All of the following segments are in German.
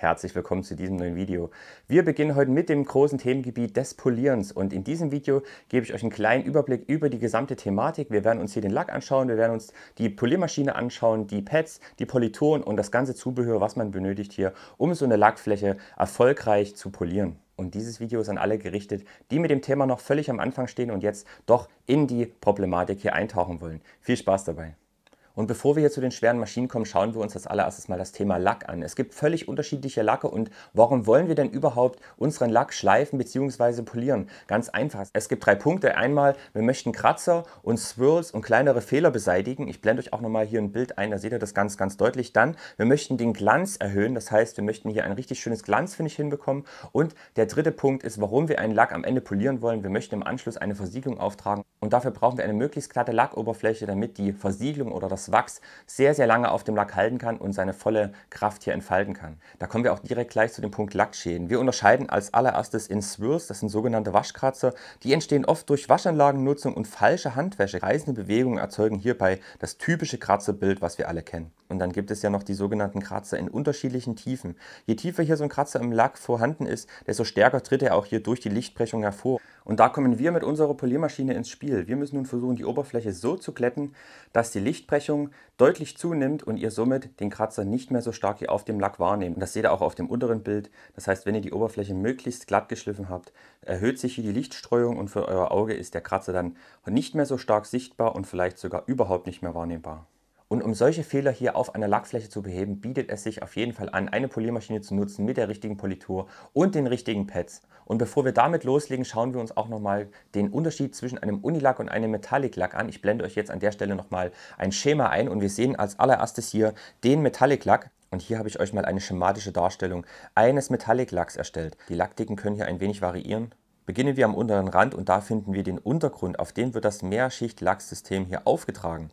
Herzlich willkommen zu diesem neuen Video. Wir beginnen heute mit dem großen Themengebiet des Polierens und in diesem Video gebe ich euch einen kleinen Überblick über die gesamte Thematik. Wir werden uns hier den Lack anschauen, wir werden uns die Poliermaschine anschauen, die Pads, die Polituren und das ganze Zubehör, was man benötigt hier, um so eine Lackfläche erfolgreich zu polieren. Und dieses Video ist an alle gerichtet, die mit dem Thema noch völlig am Anfang stehen und jetzt doch in die Problematik hier eintauchen wollen. Viel Spaß dabei! Und bevor wir hier zu den schweren Maschinen kommen, schauen wir uns als allererstes mal das Thema Lack an. Es gibt völlig unterschiedliche Lacke und warum wollen wir denn überhaupt unseren Lack schleifen bzw. polieren? Ganz einfach. Es gibt drei Punkte. Einmal, wir möchten Kratzer und Swirls und kleinere Fehler beseitigen. Ich blende euch auch nochmal hier ein Bild ein, da seht ihr das ganz, ganz deutlich. Dann, wir möchten den Glanz erhöhen. Das heißt, wir möchten hier ein richtig schönes Glanzfinish hinbekommen. Und der dritte Punkt ist, warum wir einen Lack am Ende polieren wollen. Wir möchten im Anschluss eine Versiegelung auftragen und dafür brauchen wir eine möglichst glatte Lackoberfläche, damit die Versiegelung oder das Wachs sehr, sehr lange auf dem Lack halten kann und seine volle Kraft hier entfalten kann. Da kommen wir auch direkt gleich zu dem Punkt Lackschäden. Wir unterscheiden als allererstes in Swirls, das sind sogenannte Waschkratzer. Die entstehen oft durch Waschanlagennutzung und falsche Handwäsche. Reißende Bewegungen erzeugen hierbei das typische Kratzerbild, was wir alle kennen. Und dann gibt es ja noch die sogenannten Kratzer in unterschiedlichen Tiefen. Je tiefer hier so ein Kratzer im Lack vorhanden ist, desto stärker tritt er auch hier durch die Lichtbrechung hervor. Und da kommen wir mit unserer Poliermaschine ins Spiel. Wir müssen nun versuchen, die Oberfläche so zu glätten, dass die Lichtbrechung deutlich zunimmt und ihr somit den Kratzer nicht mehr so stark hier auf dem Lack wahrnehmt. Und das seht ihr auch auf dem unteren Bild. Das heißt, wenn ihr die Oberfläche möglichst glatt geschliffen habt, erhöht sich hier die Lichtstreuung und für euer Auge ist der Kratzer dann nicht mehr so stark sichtbar und vielleicht sogar überhaupt nicht mehr wahrnehmbar. Und um solche Fehler hier auf einer Lackfläche zu beheben, bietet es sich auf jeden Fall an, eine Poliermaschine zu nutzen mit der richtigen Politur und den richtigen Pads. Und bevor wir damit loslegen, schauen wir uns auch nochmal den Unterschied zwischen einem Unilack und einem Metallic-Lack an. Ich blende euch jetzt an der Stelle nochmal ein Schema ein und wir sehen als allererstes hier den Metallic-Lack. Und hier habe ich euch mal eine schematische Darstellung eines Metallic-Lacks erstellt. Die Lackdicken können hier ein wenig variieren. Beginnen wir am unteren Rand und da finden wir den Untergrund, auf den wird das Mehrschicht-Lacksystem hier aufgetragen.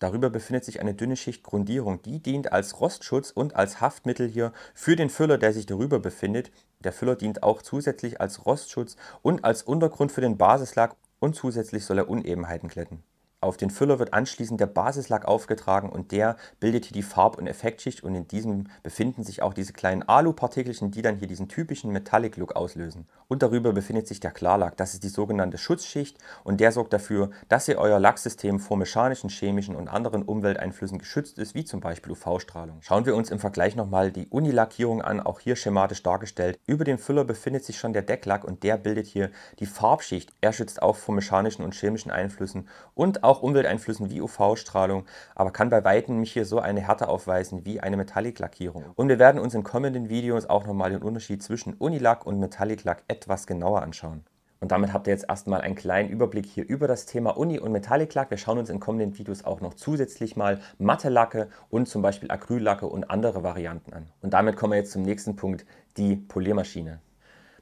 Darüber befindet sich eine dünne Schicht Grundierung, die dient als Rostschutz und als Haftmittel hier für den Füller, der sich darüber befindet. Der Füller dient auch zusätzlich als Rostschutz und als Untergrund für den Basislack und zusätzlich soll er Unebenheiten glätten. Auf den Füller wird anschließend der Basislack aufgetragen und der bildet hier die Farb- und Effektschicht und in diesem befinden sich auch diese kleinen Alupartikelchen, die dann hier diesen typischen Metallic Look auslösen. Und darüber befindet sich der Klarlack, das ist die sogenannte Schutzschicht und der sorgt dafür, dass ihr euer Lacksystem vor mechanischen, chemischen und anderen Umwelteinflüssen geschützt ist, wie zum Beispiel UV-Strahlung. Schauen wir uns im Vergleich nochmal die Unilackierung an, auch hier schematisch dargestellt. Über dem Füller befindet sich schon der Decklack und der bildet hier die Farbschicht. Er schützt auch vor mechanischen und chemischen Einflüssen und auch auch Umwelteinflüssen wie UV-Strahlung, aber kann bei weitem nicht hier so eine Härte aufweisen wie eine Metallic-Lackierung. Und wir werden uns in kommenden Videos auch nochmal den Unterschied zwischen Unilack und Metallic-Lack etwas genauer anschauen. Und damit habt ihr jetzt erstmal einen kleinen Überblick hier über das Thema Uni und Metallic-Lack. Wir schauen uns in kommenden Videos auch noch zusätzlich mal matte Lacke und zum Beispiel Acryllacke und andere Varianten an. Und damit kommen wir jetzt zum nächsten Punkt, die Poliermaschine.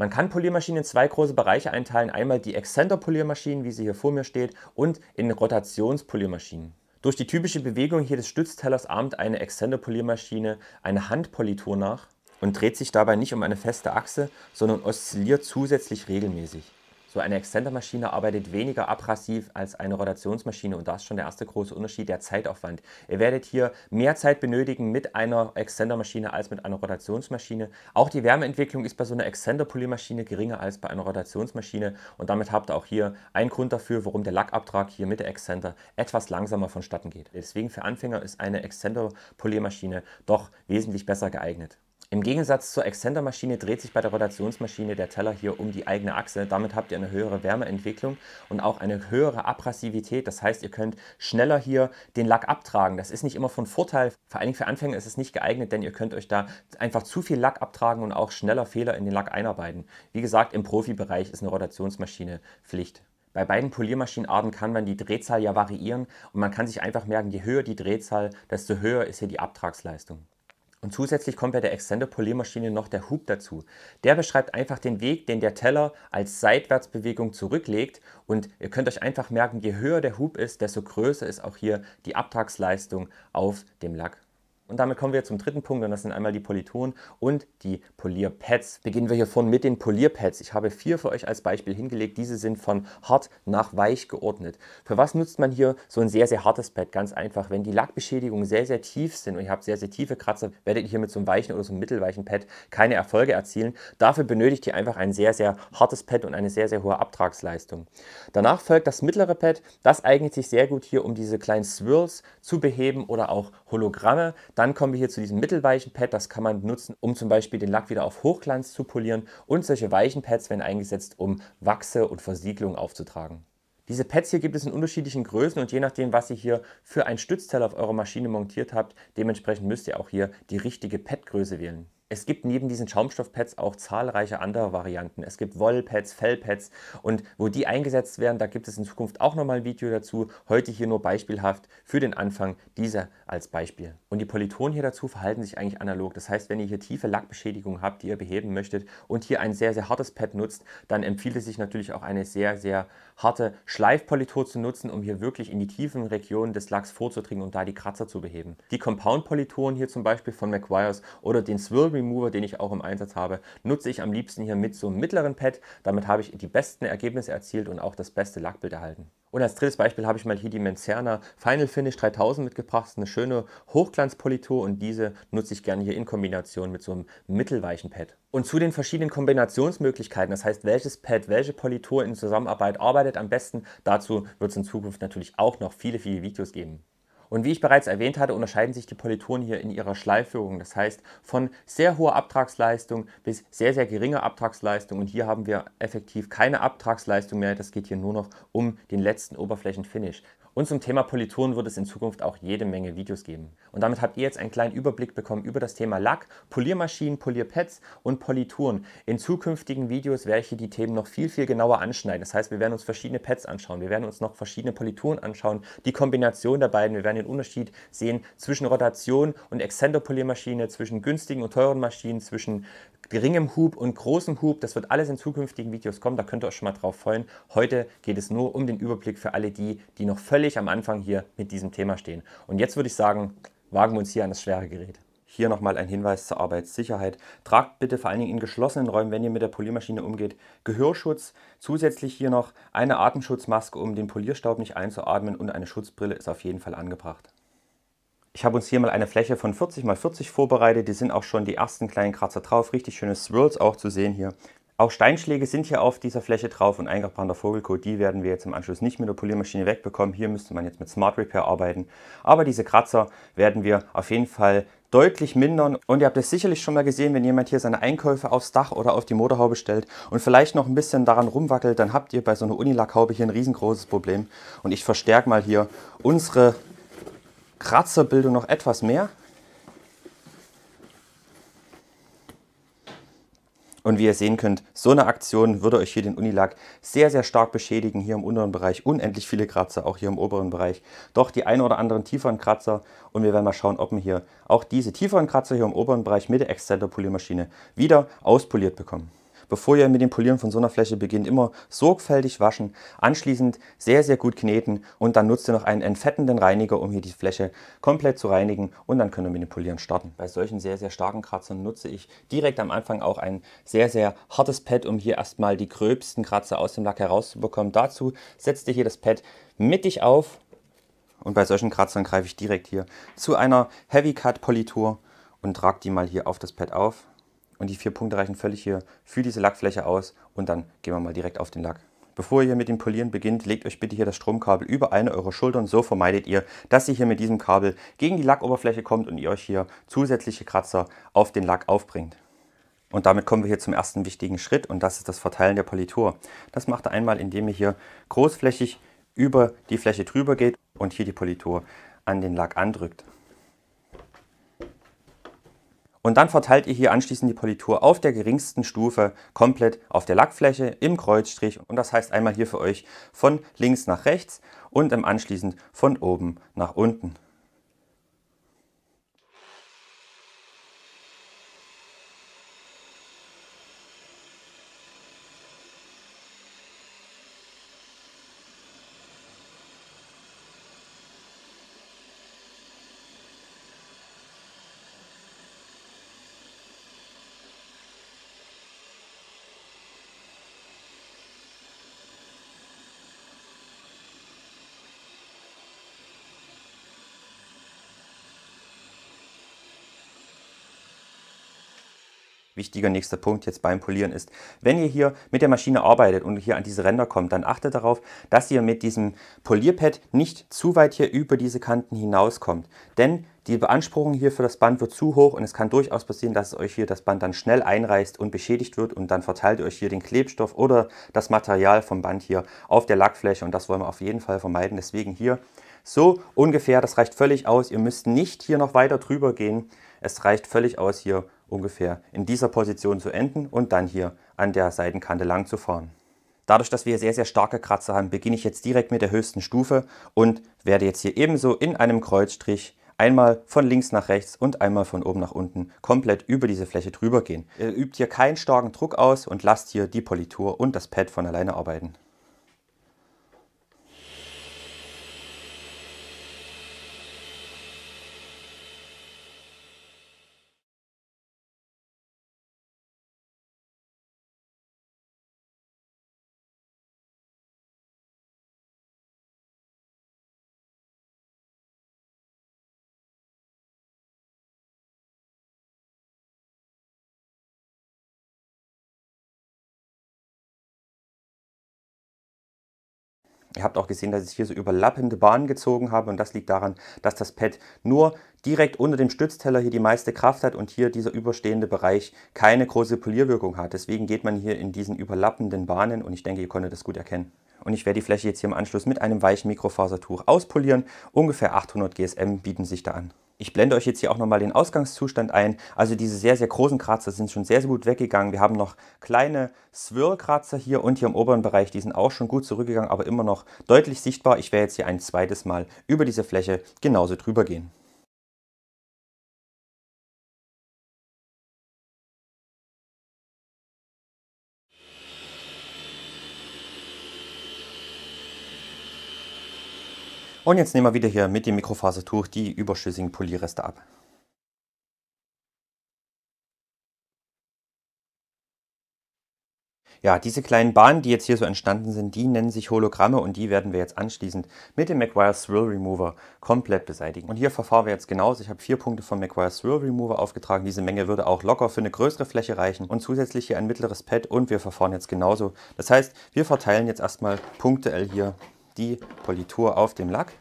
Man kann Poliermaschinen in zwei große Bereiche einteilen. Einmal die Exzenter-Poliermaschinen, wie sie hier vor mir steht, und in Rotationspoliermaschinen. Durch die typische Bewegung hier des Stütztellers ahmt eine Exzenter-Poliermaschine eine Handpolitur nach und dreht sich dabei nicht um eine feste Achse, sondern oszilliert zusätzlich regelmäßig. So eine Extendermaschine arbeitet weniger abrasiv als eine Rotationsmaschine und das ist schon der erste große Unterschied, der Zeitaufwand. Ihr werdet hier mehr Zeit benötigen mit einer Extendermaschine als mit einer Rotationsmaschine. Auch die Wärmeentwicklung ist bei so einer Extender-Polymaschine geringer als bei einer Rotationsmaschine und damit habt ihr auch hier einen Grund dafür, warum der Lackabtrag hier mit der Extender etwas langsamer vonstatten geht. Deswegen für Anfänger ist eine Extender-Polymaschine doch wesentlich besser geeignet. Im Gegensatz zur Extendermaschine dreht sich bei der Rotationsmaschine der Teller hier um die eigene Achse. Damit habt ihr eine höhere Wärmeentwicklung und auch eine höhere Abrasivität. Das heißt, ihr könnt schneller hier den Lack abtragen. Das ist nicht immer von Vorteil. Vor allen Dingen für Anfänger ist es nicht geeignet, denn ihr könnt euch da einfach zu viel Lack abtragen und auch schneller Fehler in den Lack einarbeiten. Wie gesagt, im Profibereich ist eine Rotationsmaschine Pflicht. Bei beiden Poliermaschinenarten kann man die Drehzahl ja variieren und man kann sich einfach merken, je höher die Drehzahl, desto höher ist hier die Abtragsleistung. Und zusätzlich kommt bei der Extender-Poliermaschine noch der Hub dazu. Der beschreibt einfach den Weg, den der Teller als Seitwärtsbewegung zurücklegt. Und ihr könnt euch einfach merken, je höher der Hub ist, desto größer ist auch hier die Abtragsleistung auf dem Lack. Und damit kommen wir zum dritten Punkt und das sind einmal die Polytonen und die Polierpads. Beginnen wir hier vorne mit den Polierpads. Ich habe vier für euch als Beispiel hingelegt. Diese sind von hart nach weich geordnet. Für was nutzt man hier so ein sehr, sehr hartes Pad? Ganz einfach, wenn die Lackbeschädigungen sehr, sehr tief sind und ihr habt sehr, sehr tiefe Kratzer, werdet ihr hier mit so einem weichen oder so einem mittelweichen Pad keine Erfolge erzielen. Dafür benötigt ihr einfach ein sehr, sehr hartes Pad und eine sehr, sehr hohe Abtragsleistung. Danach folgt das mittlere Pad. Das eignet sich sehr gut hier, um diese kleinen Swirls zu beheben oder auch Hologramme. Dann kommen wir hier zu diesem mittelweichen Pad. Das kann man nutzen, um zum Beispiel den Lack wieder auf Hochglanz zu polieren. Und solche weichen Pads werden eingesetzt, um Wachse und Versiegelung aufzutragen. Diese Pads hier gibt es in unterschiedlichen Größen und je nachdem, was ihr hier für ein Stützteil auf eurer Maschine montiert habt, dementsprechend müsst ihr auch hier die richtige Padgröße wählen es gibt neben diesen Schaumstoffpads auch zahlreiche andere Varianten. Es gibt Wollpads, Fellpads und wo die eingesetzt werden, da gibt es in Zukunft auch nochmal ein Video dazu. Heute hier nur beispielhaft für den Anfang dieser als Beispiel. Und die Polytonen hier dazu verhalten sich eigentlich analog. Das heißt, wenn ihr hier tiefe Lackbeschädigungen habt, die ihr beheben möchtet und hier ein sehr, sehr hartes Pad nutzt, dann empfiehlt es sich natürlich auch eine sehr, sehr harte Schleifpolitur zu nutzen, um hier wirklich in die tiefen Regionen des Lacks vorzudringen und da die Kratzer zu beheben. Die Compound-Politoren hier zum Beispiel von McGuire's oder den Swirl Remover, den ich auch im Einsatz habe, nutze ich am liebsten hier mit so einem mittleren Pad. Damit habe ich die besten Ergebnisse erzielt und auch das beste Lackbild erhalten. Und als drittes Beispiel habe ich mal hier die Menzerna Final Finish 3000 mitgebracht. Das ist eine schöne Hochglanzpolitur und diese nutze ich gerne hier in Kombination mit so einem mittelweichen Pad. Und zu den verschiedenen Kombinationsmöglichkeiten, das heißt, welches Pad, welche Politur in Zusammenarbeit arbeitet am besten, dazu wird es in Zukunft natürlich auch noch viele, viele Videos geben. Und wie ich bereits erwähnt hatte, unterscheiden sich die Polytonen hier in ihrer Schleifführung. Das heißt, von sehr hoher Abtragsleistung bis sehr, sehr geringer Abtragsleistung. Und hier haben wir effektiv keine Abtragsleistung mehr. Das geht hier nur noch um den letzten Oberflächenfinish. Und zum Thema Polituren wird es in Zukunft auch jede Menge Videos geben. Und damit habt ihr jetzt einen kleinen Überblick bekommen über das Thema Lack, Poliermaschinen, Polierpads und Polituren. In zukünftigen Videos werde ich hier die Themen noch viel, viel genauer anschneiden. Das heißt, wir werden uns verschiedene Pads anschauen, wir werden uns noch verschiedene Polituren anschauen, die Kombination der beiden, wir werden den Unterschied sehen zwischen Rotation und Extender-Poliermaschine, zwischen günstigen und teuren Maschinen, zwischen geringem Hub und großem Hub. Das wird alles in zukünftigen Videos kommen, da könnt ihr euch schon mal drauf freuen. Heute geht es nur um den Überblick für alle die, die noch völlig völlig am Anfang hier mit diesem Thema stehen. Und jetzt würde ich sagen, wagen wir uns hier an das schwere Gerät. Hier nochmal ein Hinweis zur Arbeitssicherheit. Tragt bitte vor allen Dingen in geschlossenen Räumen, wenn ihr mit der Poliermaschine umgeht, Gehörschutz. Zusätzlich hier noch eine Atemschutzmaske, um den Polierstaub nicht einzuatmen und eine Schutzbrille ist auf jeden Fall angebracht. Ich habe uns hier mal eine Fläche von 40 x 40 vorbereitet. Die sind auch schon die ersten kleinen Kratzer drauf. Richtig schöne Swirls auch zu sehen hier. Auch Steinschläge sind hier auf dieser Fläche drauf und eingebrannter Vogelkot, die werden wir jetzt im Anschluss nicht mit der Poliermaschine wegbekommen. Hier müsste man jetzt mit Smart Repair arbeiten. Aber diese Kratzer werden wir auf jeden Fall deutlich mindern. Und ihr habt es sicherlich schon mal gesehen, wenn jemand hier seine Einkäufe aufs Dach oder auf die Motorhaube stellt und vielleicht noch ein bisschen daran rumwackelt, dann habt ihr bei so einer Unilackhaube hier ein riesengroßes Problem. Und ich verstärke mal hier unsere Kratzerbildung noch etwas mehr. Und wie ihr sehen könnt, so eine Aktion würde euch hier den Unilag sehr, sehr stark beschädigen. Hier im unteren Bereich unendlich viele Kratzer, auch hier im oberen Bereich. Doch die ein oder anderen tieferen Kratzer. Und wir werden mal schauen, ob wir hier auch diese tieferen Kratzer hier im oberen Bereich mit der Excenter Poliermaschine wieder auspoliert bekommen. Bevor ihr mit dem Polieren von so einer Fläche beginnt, immer sorgfältig waschen, anschließend sehr, sehr gut kneten und dann nutzt ihr noch einen entfettenden Reiniger, um hier die Fläche komplett zu reinigen und dann könnt ihr mit dem Polieren starten. Bei solchen sehr, sehr starken Kratzern nutze ich direkt am Anfang auch ein sehr, sehr hartes Pad, um hier erstmal die gröbsten Kratzer aus dem Lack herauszubekommen. Dazu setzt ihr hier das Pad mittig auf und bei solchen Kratzern greife ich direkt hier zu einer Heavy Cut Politur und trage die mal hier auf das Pad auf. Und die vier Punkte reichen völlig hier für diese Lackfläche aus. Und dann gehen wir mal direkt auf den Lack. Bevor ihr mit dem Polieren beginnt, legt euch bitte hier das Stromkabel über eine eurer Schultern. So vermeidet ihr, dass ihr hier mit diesem Kabel gegen die Lackoberfläche kommt und ihr euch hier zusätzliche Kratzer auf den Lack aufbringt. Und damit kommen wir hier zum ersten wichtigen Schritt und das ist das Verteilen der Politur. Das macht ihr einmal, indem ihr hier großflächig über die Fläche drüber geht und hier die Politur an den Lack andrückt. Und dann verteilt ihr hier anschließend die Politur auf der geringsten Stufe komplett auf der Lackfläche im Kreuzstrich. Und das heißt einmal hier für euch von links nach rechts und im anschließend von oben nach unten. wichtiger nächster Punkt jetzt beim Polieren ist, wenn ihr hier mit der Maschine arbeitet und hier an diese Ränder kommt, dann achtet darauf, dass ihr mit diesem Polierpad nicht zu weit hier über diese Kanten hinauskommt. Denn die Beanspruchung hier für das Band wird zu hoch und es kann durchaus passieren, dass euch hier das Band dann schnell einreißt und beschädigt wird und dann verteilt ihr euch hier den Klebstoff oder das Material vom Band hier auf der Lackfläche und das wollen wir auf jeden Fall vermeiden. Deswegen hier so ungefähr, das reicht völlig aus. Ihr müsst nicht hier noch weiter drüber gehen. Es reicht völlig aus hier ungefähr in dieser Position zu enden und dann hier an der Seitenkante lang zu fahren. Dadurch, dass wir hier sehr, sehr starke Kratzer haben, beginne ich jetzt direkt mit der höchsten Stufe und werde jetzt hier ebenso in einem Kreuzstrich einmal von links nach rechts und einmal von oben nach unten komplett über diese Fläche drüber gehen. Ihr übt hier keinen starken Druck aus und lasst hier die Politur und das Pad von alleine arbeiten. Ihr habt auch gesehen, dass ich hier so überlappende Bahnen gezogen habe und das liegt daran, dass das Pad nur direkt unter dem Stützteller hier die meiste Kraft hat und hier dieser überstehende Bereich keine große Polierwirkung hat. Deswegen geht man hier in diesen überlappenden Bahnen und ich denke, ihr konntet das gut erkennen. Und ich werde die Fläche jetzt hier im Anschluss mit einem weichen Mikrofasertuch auspolieren. Ungefähr 800 GSM bieten sich da an. Ich blende euch jetzt hier auch nochmal den Ausgangszustand ein. Also diese sehr, sehr großen Kratzer sind schon sehr, sehr gut weggegangen. Wir haben noch kleine Swirl-Kratzer hier und hier im oberen Bereich. Die sind auch schon gut zurückgegangen, aber immer noch deutlich sichtbar. Ich werde jetzt hier ein zweites Mal über diese Fläche genauso drüber gehen. Und jetzt nehmen wir wieder hier mit dem Mikrofasertuch die überschüssigen Polierreste ab. Ja, diese kleinen Bahnen, die jetzt hier so entstanden sind, die nennen sich Hologramme und die werden wir jetzt anschließend mit dem Maguire Swirl Remover komplett beseitigen. Und hier verfahren wir jetzt genauso. Ich habe vier Punkte vom Maguire Swirl Remover aufgetragen. Diese Menge würde auch locker für eine größere Fläche reichen und zusätzlich hier ein mittleres Pad und wir verfahren jetzt genauso. Das heißt, wir verteilen jetzt erstmal punktuell hier die Politur auf dem Lack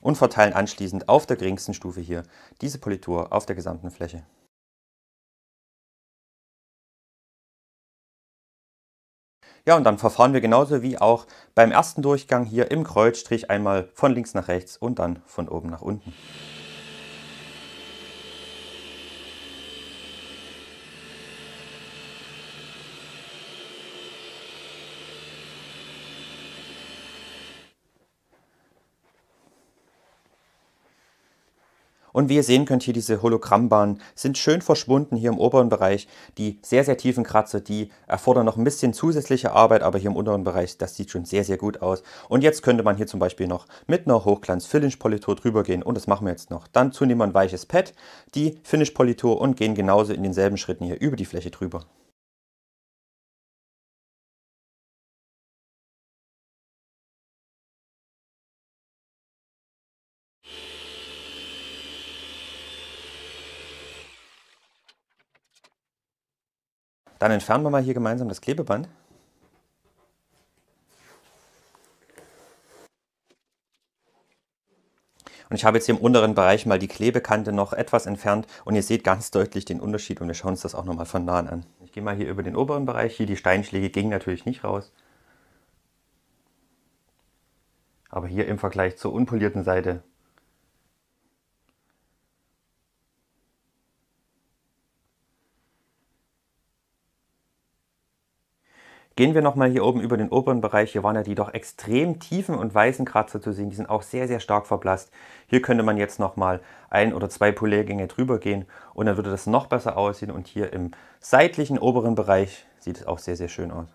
und verteilen anschließend auf der geringsten Stufe hier diese Politur auf der gesamten Fläche. Ja, und dann verfahren wir genauso wie auch beim ersten Durchgang hier im Kreuzstrich einmal von links nach rechts und dann von oben nach unten. Und wie ihr sehen könnt, hier diese Hologrammbahnen sind schön verschwunden hier im oberen Bereich. Die sehr, sehr tiefen Kratzer, die erfordern noch ein bisschen zusätzliche Arbeit, aber hier im unteren Bereich, das sieht schon sehr, sehr gut aus. Und jetzt könnte man hier zum Beispiel noch mit einer Hochglanz-Finish-Politur drüber gehen und das machen wir jetzt noch. Dann zu wir ein weiches Pad, die Finish-Politur und gehen genauso in denselben Schritten hier über die Fläche drüber. Dann entfernen wir mal hier gemeinsam das Klebeband. Und ich habe jetzt hier im unteren Bereich mal die Klebekante noch etwas entfernt und ihr seht ganz deutlich den Unterschied und wir schauen uns das auch nochmal von nahen an. Ich gehe mal hier über den oberen Bereich, hier die Steinschläge gingen natürlich nicht raus. Aber hier im Vergleich zur unpolierten Seite Gehen wir nochmal hier oben über den oberen Bereich. Hier waren ja die doch extrem tiefen und weißen Kratzer zu sehen. Die sind auch sehr, sehr stark verblasst. Hier könnte man jetzt nochmal ein oder zwei Poliergänge drüber gehen und dann würde das noch besser aussehen. Und hier im seitlichen oberen Bereich sieht es auch sehr, sehr schön aus.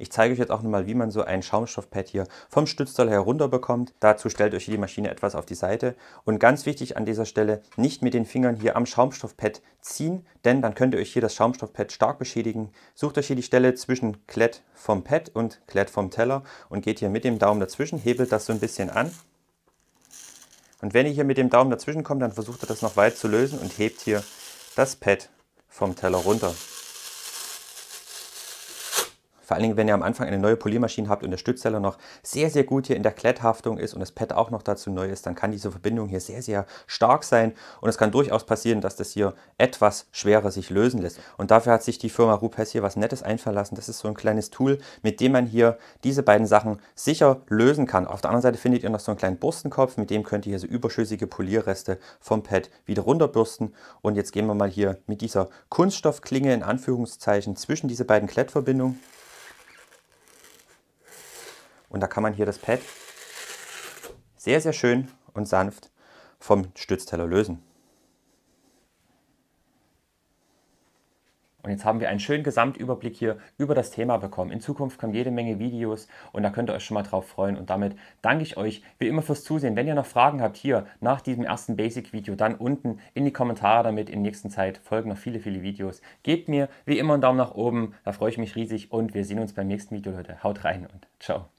Ich zeige euch jetzt auch nochmal, wie man so ein Schaumstoffpad hier vom Stützteil herunter bekommt. Dazu stellt euch die Maschine etwas auf die Seite. Und ganz wichtig an dieser Stelle, nicht mit den Fingern hier am Schaumstoffpad ziehen, denn dann könnt ihr euch hier das Schaumstoffpad stark beschädigen. Sucht euch hier die Stelle zwischen Klett vom Pad und Klett vom Teller und geht hier mit dem Daumen dazwischen, hebelt das so ein bisschen an. Und wenn ihr hier mit dem Daumen dazwischen kommt, dann versucht ihr das noch weit zu lösen und hebt hier das Pad vom Teller runter. Vor allen Dingen, wenn ihr am Anfang eine neue Poliermaschine habt und der Stützteller noch sehr, sehr gut hier in der Kletthaftung ist und das Pad auch noch dazu neu ist, dann kann diese Verbindung hier sehr, sehr stark sein. Und es kann durchaus passieren, dass das hier etwas schwerer sich lösen lässt. Und dafür hat sich die Firma Rupes hier was Nettes einfallen lassen. Das ist so ein kleines Tool, mit dem man hier diese beiden Sachen sicher lösen kann. Auf der anderen Seite findet ihr noch so einen kleinen Bürstenkopf, mit dem könnt ihr hier so überschüssige Polierreste vom Pad wieder runterbürsten. Und jetzt gehen wir mal hier mit dieser Kunststoffklinge in Anführungszeichen zwischen diese beiden Klettverbindungen und da kann man hier das Pad sehr, sehr schön und sanft vom Stützteller lösen. Und jetzt haben wir einen schönen Gesamtüberblick hier über das Thema bekommen. In Zukunft kommen jede Menge Videos und da könnt ihr euch schon mal drauf freuen. Und damit danke ich euch wie immer fürs Zusehen. Wenn ihr noch Fragen habt hier nach diesem ersten Basic-Video, dann unten in die Kommentare damit. In der nächsten Zeit folgen noch viele, viele Videos. Gebt mir wie immer einen Daumen nach oben, da freue ich mich riesig und wir sehen uns beim nächsten Video, Leute. Haut rein und ciao.